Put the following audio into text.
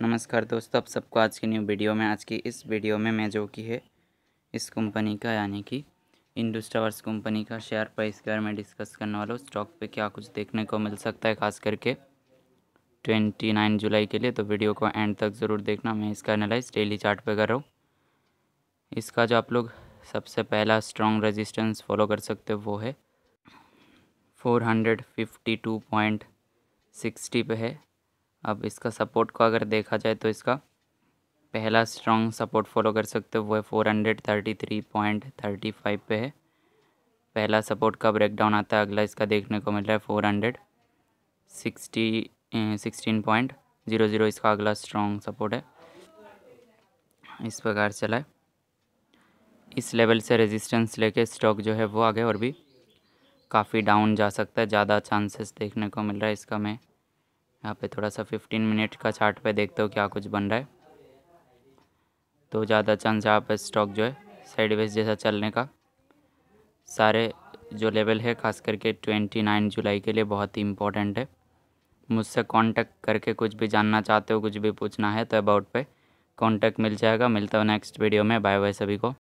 नमस्कार दोस्तों आप सबको आज की न्यू वीडियो में आज की इस वीडियो में मैं जो कि है इस कंपनी का यानी कि इंडोस्टावर्स कंपनी का शेयर प्राइस के बारे में डिस्कस करने वाला हूँ स्टॉक पे क्या कुछ देखने को मिल सकता है खास करके 29 जुलाई के लिए तो वीडियो को एंड तक ज़रूर देखना मैं इसका एनालाइज डेली चार्ट पे कर रहा हूँ इसका जो आप लोग सबसे पहला स्ट्रॉन्ग रजिस्टेंस फॉलो कर सकते हो वो है सिक्सटी पे है अब इसका सपोर्ट को अगर देखा जाए तो इसका पहला स्ट्रॉन्ग सपोर्ट फॉलो कर सकते हो वो है four hundred thirty three point thirty five पे है पहला सपोर्ट का ब्रेकडाउन आता है अगला इसका देखने को मिल रहा है four hundred sixty sixteen point zero zero इसका अगला स्ट्रॉन्ग सपोर्ट है इस प्रकार चला है इस लेवल से रेजिस्टेंस लेके स्टॉक जो है वो आगे और भी काफ़ी डाउन जा सकता है ज़्यादा चांसेस देखने को मिल रहा है इसका मैं यहाँ पे थोड़ा सा फिफ्टीन मिनट का चार्ट पे देखते हो क्या कुछ बन रहा है तो ज़्यादा चांस यहाँ पे स्टॉक जो है वेज जैसा चलने का सारे जो लेवल है खास करके ट्वेंटी नाइन जुलाई के लिए बहुत ही इम्पोर्टेंट है मुझसे कांटेक्ट करके कुछ भी जानना चाहते हो कुछ भी पूछना है तो अबाउट पे कांटेक्ट मिल जाएगा मिलता हूँ नेक्स्ट वीडियो में बाय बाय सभी को